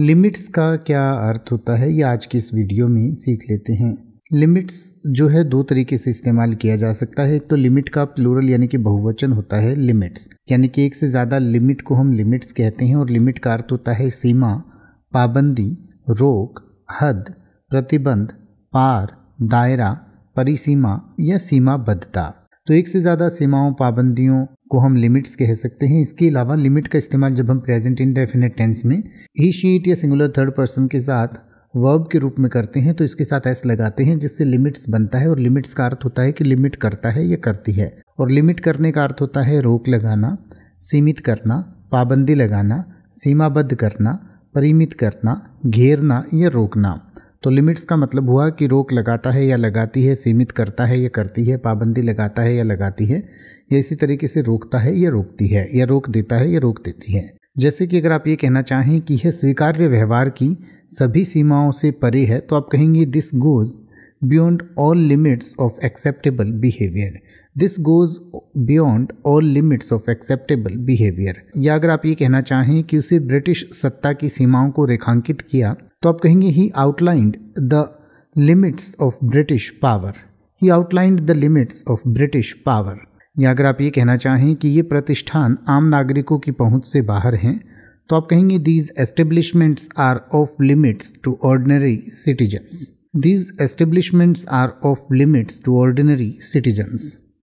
limits का क्या अर्थ होता है ये आज की इस वीडियो में सीख लेते हैं लिमिट्स जो है दो तरीके से इस्तेमाल किया जा सकता है एक तो लिमिट का प्लूरल यानी कि बहुवचन होता है लिमिट्स यानी कि एक से ज़्यादा लिमिट को हम लिमिट्स कहते हैं और लिमिट का अर्थ होता है सीमा पाबंदी रोक हद प्रतिबंध पार दायरा परिसीमा या सीमाबद्धता तो एक से ज़्यादा सीमाओं पाबंदियों को हम लिमिट्स कह सकते हैं इसके अलावा लिमिट का इस्तेमाल जब हम प्रेजेंट इंडेफिनेट टेंस में ही शीट या सिंगुलर थर्ड पर्सन के साथ वर्ब के रूप में करते हैं तो इसके साथ एस लगाते हैं जिससे लिमिट्स बनता है और लिमिट्स का अर्थ होता है कि लिमिट करता है या करती है और लिमिट करने का अर्थ होता है रोक लगाना सीमित करना पाबंदी लगाना सीमाबद्ध करना परिमित करना घेरना या रोकना तो लिमिट्स का मतलब हुआ कि रोक लगाता है या लगाती है सीमित करता है या करती है पाबंदी लगाता है या लगाती है या इसी तरीके से रोकता है या रोकती है या रोक देता है या रोक देती है जैसे कि अगर आप ये कहना चाहें कि यह स्वीकार्य व्यवहार की सभी सीमाओं से परे है तो आप कहेंगे this goes beyond all limits of acceptable behaviour this goes beyond all limits of acceptable behaviour या अगर आप ये कहना चाहें कि उसे ब्रिटिश सत्ता की सीमाओं को रेखांकित किया तो आप कहेंगे he outlined the limits of British power he outlined the limits of British power या अगर आप ये कहना चाहें कि ये प्रतिष्ठान आम नागरिकों की पहुंच से बाहर हैं तो आप कहेंगे these establishments are off limits to ordinary citizens these establishments are off limits to ordinary citizens